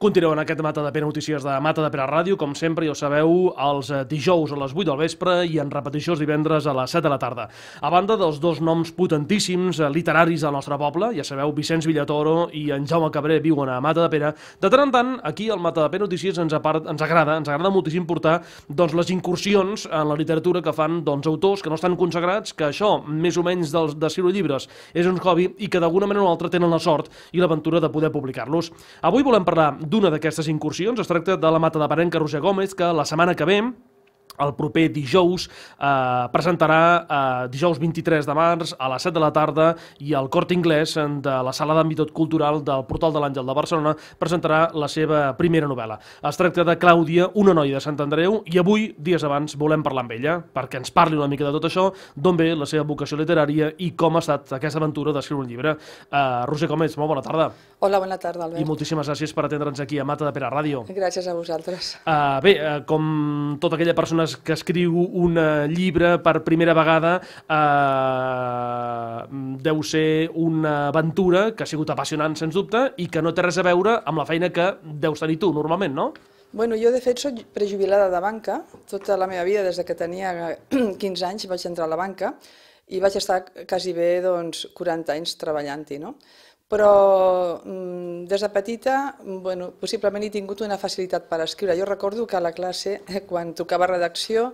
Continuem aquest Mata de Pere Notícies de Mata de Pere Ràdio. Com sempre, ja ho sabeu, els eh, dijous a les 8 del vespre i en repetició els divendres a les 7 de la tarda. A banda dels dos noms potentíssims eh, literaris del nostre poble, ja sabeu, Vicenç Villatoro i en Jaume Cabré viuen a Mata de Pere, de tant en tant, aquí al Mata de Pere Notícies ens, apart, ens agrada, ens agrada moltíssim portar doncs, les incursions en la literatura que fan doncs, autors que no estan consagrats, que això, més o menys dels Ciro llibres, és un hobby i que d'alguna manera o altra tenen la sort i l'aventura de poder publicar-los. Avui volem parlar d'una d'aquestes incursions. Es tracta de la mata de Parenca Roger Gómez, que la setmana que ve el proper dijous eh, presentarà eh, dijous 23 de març a les 7 de la tarda i el Cort Inglés de la Sala d'Ambitot Cultural del Portal de l'Àngel de Barcelona presentarà la seva primera novel·la. Es tracta de Clàudia, una noia de Sant Andreu, i avui, dies abans, volem parlar amb ella perquè ens parli una mica de tot això, d'on ve la seva vocació literària i com ha estat aquesta aventura d'escriure un llibre. Eh, Roser Comets, molt bona tarda. Hola, bona tarda, Albert. I moltíssimes gràcies per atendre'ns aquí a Mata de Pere Ràdio. Gràcies a vosaltres. Eh, bé, eh, com tota aquella persona es, que escriu un llibre per primera vegada eh, deu ser una aventura que ha sigut apassionant, sens dubte, i que no té res a veure amb la feina que deus tenir tu normalment, no? Bueno, jo de fet soc prejubilada de banca, tota la meva vida, des que tenia 15 anys vaig entrar a la banca i vaig estar quasi bé doncs, 40 anys treballant-hi, no? però mm, des de petita bueno, possiblement he tingut una facilitat per escriure. Jo recordo que a la classe, eh, quan tocava redacció,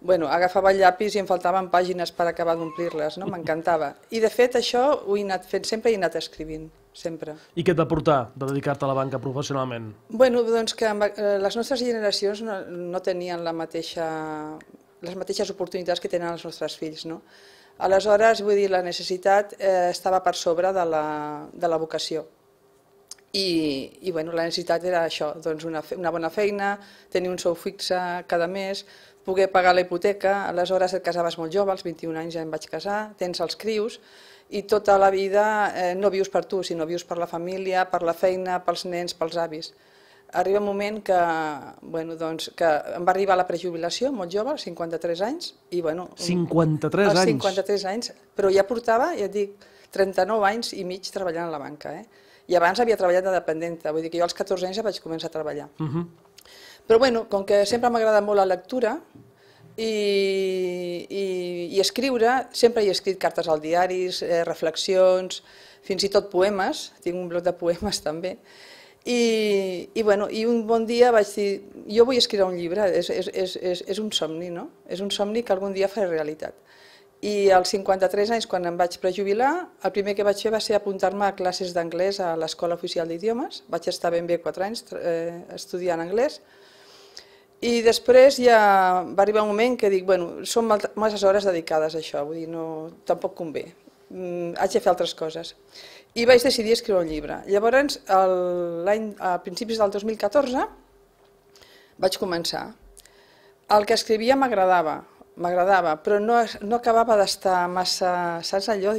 bueno, agafava el llapis i em faltaven pàgines per acabar d'omplir-les, no? m'encantava. I de fet això ho he anat fent sempre i he anat escrivint, sempre. I què et va portar de dedicar-te a la banca professionalment? Bueno, doncs que eh, les nostres generacions no, tenien la mateixa, les mateixes oportunitats que tenen els nostres fills, no? Aleshores, vull dir, la necessitat eh, estava per sobre de la, de la vocació. I, i bueno, la necessitat era això, doncs una, una bona feina, tenir un sou fixe cada mes, poder pagar la hipoteca, aleshores et casaves molt jove, als 21 anys ja em vaig casar, tens els crius, i tota la vida eh, no vius per tu, sinó vius per la família, per la feina, pels nens, pels avis arriba un moment que, bueno, doncs, que em va arribar la prejubilació, molt jove, 53 anys, i bueno... 53 ah, anys? 53 anys, però ja portava, ja et dic, 39 anys i mig treballant a la banca, eh? I abans havia treballat de dependenta, vull dir que jo als 14 anys ja vaig començar a treballar. Uh mhm. -huh. Però bueno, com que sempre m'ha agradat molt la lectura, i, i, i escriure, sempre he escrit cartes al diaris, eh, reflexions, fins i tot poemes, tinc un bloc de poemes també, i, i, bueno, I un bon dia vaig dir, jo vull escriure un llibre, és, és, és, és, és un somni, no? És un somni que algun dia faré realitat. I als 53 anys, quan em vaig prejubilar, el primer que vaig fer va ser apuntar-me a classes d'anglès a l'Escola Oficial d'Idiomes. Vaig estar ben bé 4 anys eh, estudiant anglès. I després ja va arribar un moment que dic, bueno, són massa hores dedicades a això, vull dir, no, tampoc convé. Mm, haig de fer altres coses i vaig decidir escriure un llibre. Llavors, l'any a principis del 2014, vaig començar. El que escrivia m'agradava, m'agradava, però no, no acabava d'estar massa... Saps allò?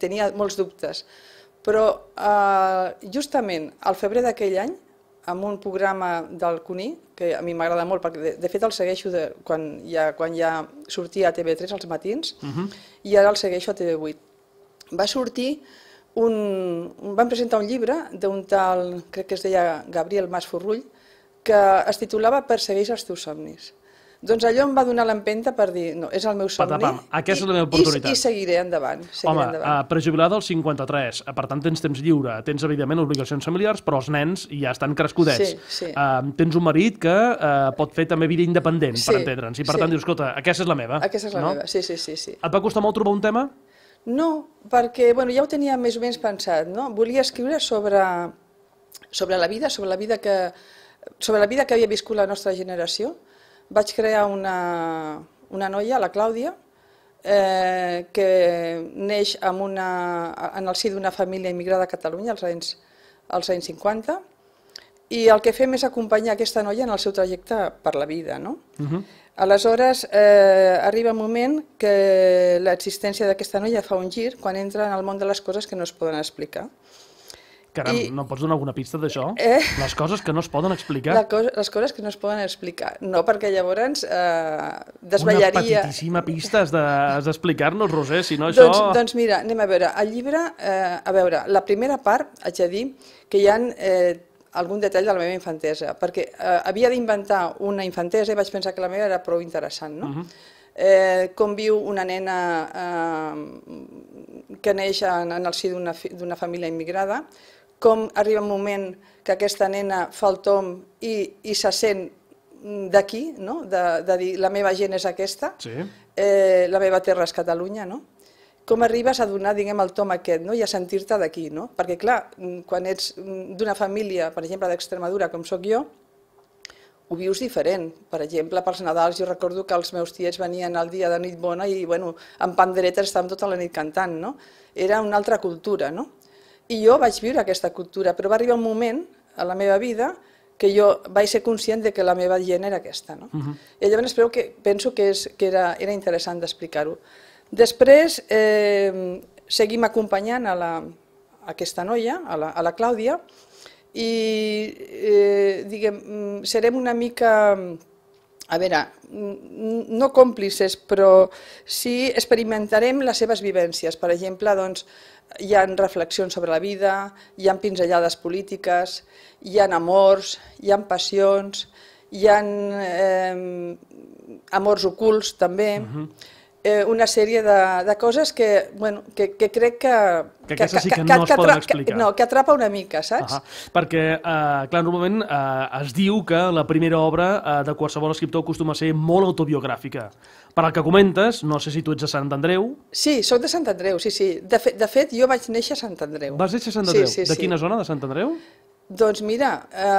tenia molts dubtes. Però eh, justament al febrer d'aquell any, amb un programa del Cuní, que a mi m'agrada molt, perquè de, de fet el segueixo de, quan, ja, quan ja sortia a TV3 als matins, uh mhm. -huh. i ara el segueixo a TV8. Va sortir un, vam presentar un llibre d'un tal, crec que es deia Gabriel Mas Forrull, que es titulava Persegueix els teus somnis. Doncs allò em va donar l'empenta per dir, no, és el meu somni Patapam, aquesta i, és la meva oportunitat. I, i seguiré endavant. Seguiré Home, endavant. Uh, eh, prejubilada als 53, eh, per tant tens temps lliure, tens evidentment obligacions familiars, però els nens ja estan crescudets. Sí, sí. Uh, tens un marit que uh, pot fer també vida independent, sí, per entendre'ns, i per sí. tant dius, escolta, aquesta és la meva. Aquesta és la no? meva, sí, sí, sí, sí. Et va costar molt trobar un tema? No, perquè bueno, ja ho tenia més o menys pensat. No? Volia escriure sobre, sobre la vida, sobre la vida, que, sobre la vida que havia viscut la nostra generació. Vaig crear una, una noia, la Clàudia, eh, que neix amb una, en el si d'una família immigrada a Catalunya als anys, als anys 50, i el que fem és acompanyar aquesta noia en el seu trajecte per la vida. No? Uh mhm. -huh. Aleshores, eh, arriba un moment que l'existència d'aquesta noia fa un gir quan entra en el món de les coses que no es poden explicar. Caram, I... no pots donar alguna pista d'això? Eh... Les coses que no es poden explicar? Co les coses que no es poden explicar. No, perquè llavors eh, desvallaria... Una petitíssima pista has d'explicar-nos, de, Roser, si no doncs, això... Doncs, doncs mira, anem a veure. El llibre, eh, a veure, la primera part, haig de dir, que hi ha eh, algun detall de la meva infantesa, perquè eh, havia d'inventar una infantesa i vaig pensar que la meva era prou interessant, no? Mhm. eh, com viu una nena eh, que neix en, el si d'una família immigrada, com arriba un moment que aquesta nena fa el tom i, i se sent d'aquí, no? de, de dir la meva gent és aquesta, sí. eh, la meva terra és Catalunya, no? com arribes a donar, diguem, el tom aquest, no? i a sentir-te d'aquí, no? Perquè, clar, mm, quan ets mm, d'una família, per exemple, d'Extremadura, com sóc jo, ho vius diferent. Per exemple, pels Nadals jo recordo que els meus tiets venien al dia de nit bona i, bueno, amb panderetes estàvem tota la nit cantant, no? Era una altra cultura, no? I jo vaig viure aquesta cultura, però va arribar un moment a la meva vida que jo vaig ser conscient de que la meva gent era aquesta, no? Uh mhm. -huh. I llavors que, penso que, és, que era, era interessant d'explicar-ho. Després eh, seguim acompanyant a, la, aquesta noia, a la, a la Clàudia, i eh, diguem, mm, serem una mica, a veure, mm, no còmplices, però sí experimentarem les seves vivències. Per exemple, doncs, hi han reflexions sobre la vida, hi han pinzellades polítiques, hi han amors, hi han passions, hi han eh, amors ocults també, uh mhm. -huh eh, una sèrie de, de coses que, bueno, que, que crec que... Que aquestes sí que, que, que no es poden explicar. No, que atrapa una mica, saps? Ah perquè, eh, clar, normalment eh, es diu que la primera obra eh, de qualsevol escriptor acostuma a ser molt autobiogràfica. Per al que comentes, no sé si tu ets de Sant Andreu... Sí, sóc de Sant Andreu, sí, sí. De, fe, de fet, jo vaig néixer a Sant Andreu. Vas néixer a Sant Andreu? Sí, sí, de quina sí. zona de Sant Andreu? Doncs mira, eh,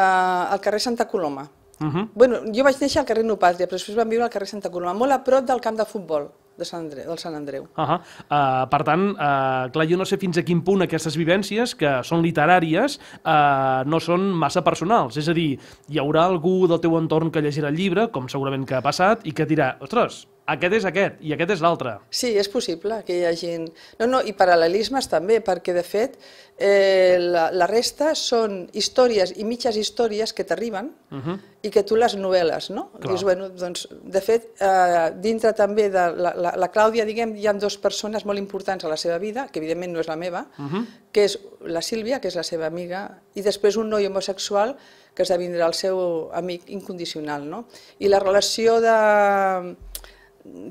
al carrer Santa Coloma. Uh -huh. bueno, jo vaig néixer al carrer Nopàtria, però després vam viure al carrer Santa Coloma, molt a prop del camp de futbol de Sant Andreu, del Sant Andreu. Uh -huh. uh, per tant, uh, clar, jo no sé fins a quin punt aquestes vivències, que són literàries, uh, no són massa personals. És a dir, hi haurà algú del teu entorn que llegirà el llibre, com segurament que ha passat, i que dirà, ostres, aquest és aquest i aquest és l'altre. Sí, és possible que hi hagi... No, no, i paral·lelismes també, perquè de fet eh, la, la resta són històries i mitges històries que t'arriben uh mhm. -huh. i que tu les novel·les, no? Clar. Dius, bueno, doncs, de fet, eh, dintre també de la, la, la Clàudia, diguem, hi ha dues persones molt importants a la seva vida, que evidentment no és la meva, uh mhm. -huh. que és la Sílvia, que és la seva amiga, i després un noi homosexual que esdevindrà el seu amic incondicional, no? I la relació de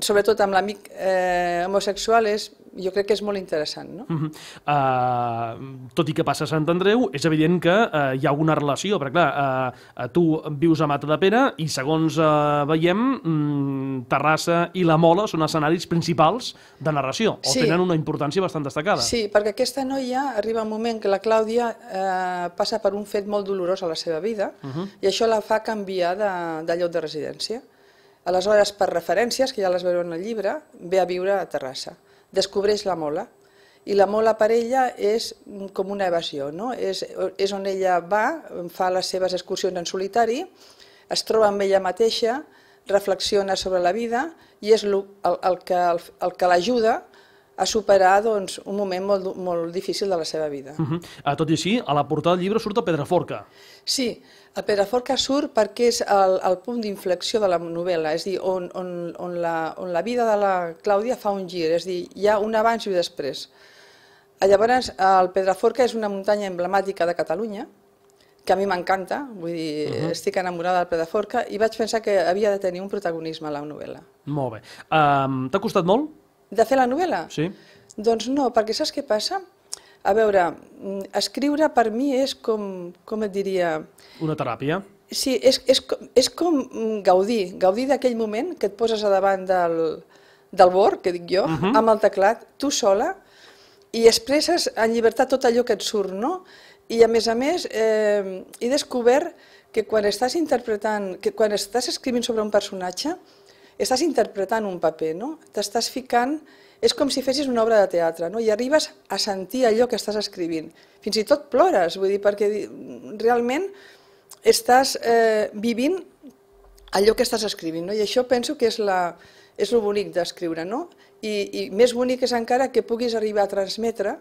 sobretot amb l'amic eh, homosexual, és, jo crec que és molt interessant. No? Uh -huh. uh, tot i que passa a Sant Andreu, és evident que uh, hi ha alguna relació, perquè clar, uh, tu vius a Mata de Pere i segons uh, veiem, mm, Terrassa i La Mola són escenaris principals de narració, o sí. tenen una importància bastant destacada. Sí, perquè aquesta noia arriba un moment que la Clàudia eh, passa per un fet molt dolorós a la seva vida uh mhm. -huh. i això la fa canviar de, de lloc de residència. Aleshores, per referències, que ja les veureu en el llibre, ve a viure a Terrassa. Descobreix la mola. I la mola per ella és com una evasió, no? és, és on ella va, fa les seves excursions en solitari, es troba amb ella mateixa, reflexiona sobre la vida i és el, el, el que, el, el que l'ajuda a superar doncs, un moment molt, molt difícil de la seva vida. Uh -huh. Tot i així, a la portada del llibre surt el Pedraforca. Sí, el Pedraforca surt perquè és el, el punt d'inflexió de la novel·la, és dir, on, on, on, la, on la vida de la Clàudia fa un gir, és dir, hi ha un abans i un després. Llavors, el Pedraforca és una muntanya emblemàtica de Catalunya, que a mi m'encanta, vull dir, uh -huh. estic enamorada del Pedraforca, i vaig pensar que havia de tenir un protagonisme a la novel·la. Molt bé. Um, T'ha costat molt? De fer la novel·la? Sí. Doncs no, perquè saps què passa? A veure, mm, escriure per mi és com, com et diria... Una teràpia? Sí, és, és, és com mm, gaudir, gaudir d'aquell moment que et poses a davant del, del bord, que dic jo, uh mhm. -huh. amb el teclat, tu sola, i expresses en llibertat tot allò que et surt, no? I a més a més, eh, he descobert que quan estàs interpretant, que quan estàs escrivint sobre un personatge, estàs interpretant un paper, no? t'estàs ficant, és com si fessis una obra de teatre, no? i arribes a sentir allò que estàs escrivint. Fins i tot plores, vull dir, perquè realment estàs eh, vivint allò que estàs escrivint, no? i això penso que és la, és el bonic d'escriure, no? I, I més bonic és encara que puguis arribar a transmetre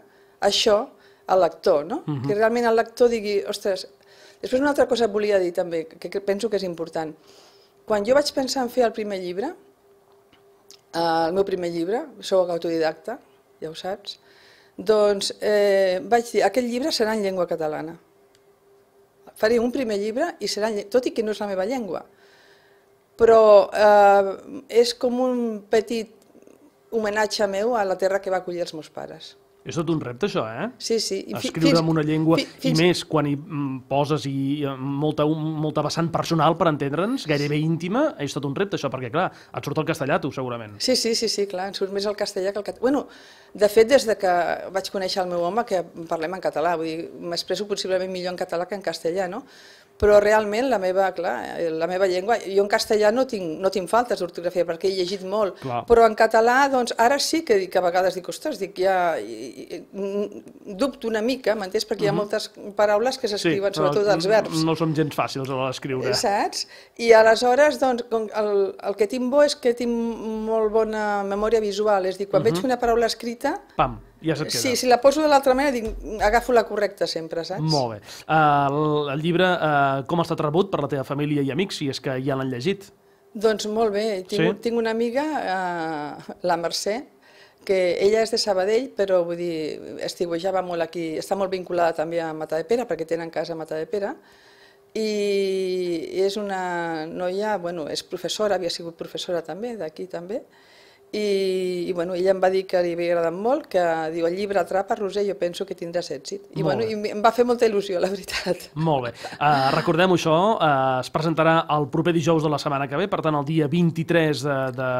això al lector, no? Uh mhm. -huh. Que realment el lector digui, ostres... Després una altra cosa volia dir també, que penso que és important. Quan jo vaig pensar en fer el primer llibre, el meu primer llibre, sou autodidacta, ja ho saps, doncs eh, vaig dir, aquest llibre serà en llengua catalana. Faré un primer llibre i serà, tot i que no és la meva llengua, però eh, és com un petit homenatge meu a la terra que va acollir els meus pares. És tot un repte, això, eh? Sí, sí. I Escriure fins, en una llengua, fi, fins... i més quan hi mm, poses i eh, molta, molta vessant personal per entendre'ns, gairebé íntima, és tot un repte, això, perquè, clar, et surt el castellà, tu, segurament. Sí, sí, sí, sí clar, em surt més el castellà que el català. Bueno, de fet, des de que vaig conèixer el meu home, que parlem en català, vull dir, m'expresso possiblement millor en català que en castellà, no? però realment la meva, clar, eh, la meva llengua, jo en castellà no tinc, no tinc faltes d'ortografia perquè he llegit molt, clar. però en català doncs ara sí que dic, que a vegades dic, ostres, dic, ja, i, i, dubto una mica, m'entens? Perquè hi ha mhm. moltes paraules que s'escriuen, sí, sobretot els verbs. No som gens fàcils a l'escriure. Eh, saps? I aleshores, doncs, el, el que tinc bo és que tinc molt bona memòria visual, és dir, quan uh mhm. -huh. veig una paraula escrita... Pam ja se't eh, queda. Sí, si la poso de l'altra manera, dic, agafo la correcta sempre, saps? Molt bé. Uh, el llibre, uh, com ha estat rebut per la teva família i amics, si és que ja l'han llegit? Doncs molt bé. Tinc, sí? tinc una amiga, uh, la Mercè, que ella és de Sabadell, però vull dir, estiguejava molt aquí, està molt vinculada també a Mata de Pera, perquè tenen casa a Mata de Pera, i és una noia, bueno, és professora, havia sigut professora també, d'aquí també, i, i bueno, ella em va dir que li havia agradat molt, que diu, el llibre atrapa, Roser, jo penso que tindràs èxit. I, bueno, i em va fer molta il·lusió, la veritat. Molt bé. Uh, recordem això, uh, es presentarà el proper dijous de la setmana que ve, per tant, el dia 23 de, de,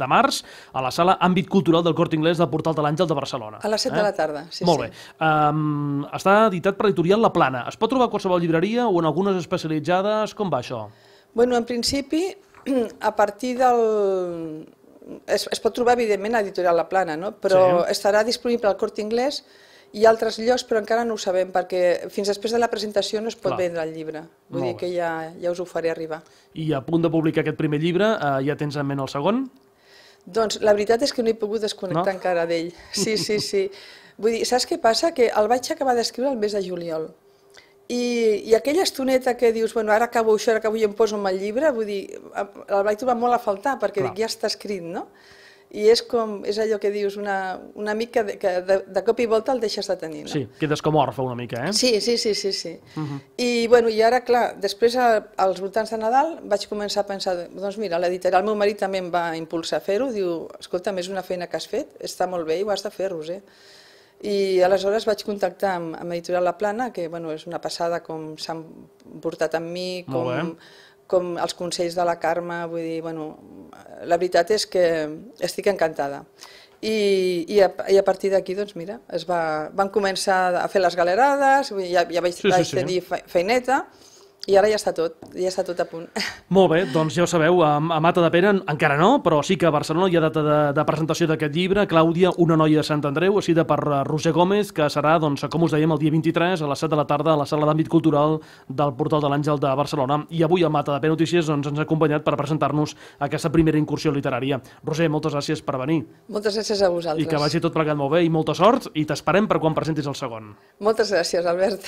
de març, a la sala Àmbit Cultural del Cort Inglés del Portal de l'Àngel de Barcelona. A les 7 eh? de la eh? tarda, sí, molt sí. Molt bé. Um, està editat per editorial La Plana. Es pot trobar a qualsevol llibreria o en algunes especialitzades? Com va això? Bueno, en principi, a partir del es, es pot trobar evidentment a Editorial La Plana, no? però sí. estarà disponible al Corte Inglés i altres llocs, però encara no ho sabem, perquè fins després de la presentació no es pot Clar. vendre el llibre. Vull Molt dir que ja, ja us ho faré arribar. I a punt de publicar aquest primer llibre, eh, ja tens en ment el segon? Doncs la veritat és que no he pogut desconnectar no? encara d'ell. Sí, sí, sí. Vull dir, saps què passa? Que el vaig acabar d'escriure el mes de juliol. I, I aquella estoneta que dius, bueno, ara acabo això, ara acabo i em poso amb el llibre, vull dir, el vaig trobar molt a faltar, perquè Clar. dic, ja està escrit, no? I és com, és allò que dius, una, una mica de, que de, de cop i volta el deixes de tenir, no? Sí, quedes com orfa una mica, eh? Sí, sí, sí, sí. sí. Uh -huh. I, bueno, I ara, clar, després, a, als voltants de Nadal, vaig començar a pensar, doncs mira, l'editorial, el meu marit també em va impulsar a fer-ho, diu, escolta, és una feina que has fet, està molt bé i ho has de fer, Roser. Eh? I aleshores vaig contactar amb, amb Editorial La Plana, que bueno, és una passada com s'han portat amb mi, com, com els consells de la Carme, vull dir, bueno, la veritat és que estic encantada. I, i, a, i a partir d'aquí, doncs mira, es va, van començar a fer les galerades, ja, ja vaig, sí, sí, vaig tenir feineta, i ara ja està tot, ja està tot a punt. Molt bé, doncs ja ho sabeu, a, a Mata de Pere encara no, però sí que a Barcelona hi ha data de, de presentació d'aquest llibre, Clàudia, una noia de Sant Andreu, escrita per eh, Roser Gómez, que serà, doncs, com us dèiem, el dia 23 a les 7 de la tarda a la sala d'àmbit cultural del Portal de l'Àngel de Barcelona. I avui a Mata de Pere Notícies doncs, ens ha acompanyat per presentar-nos aquesta primera incursió literària. Roser, moltes gràcies per venir. Moltes gràcies a vosaltres. I que vagi tot plegat molt bé i molta sort i t'esperem per quan presentis el segon. Moltes gràcies, Albert.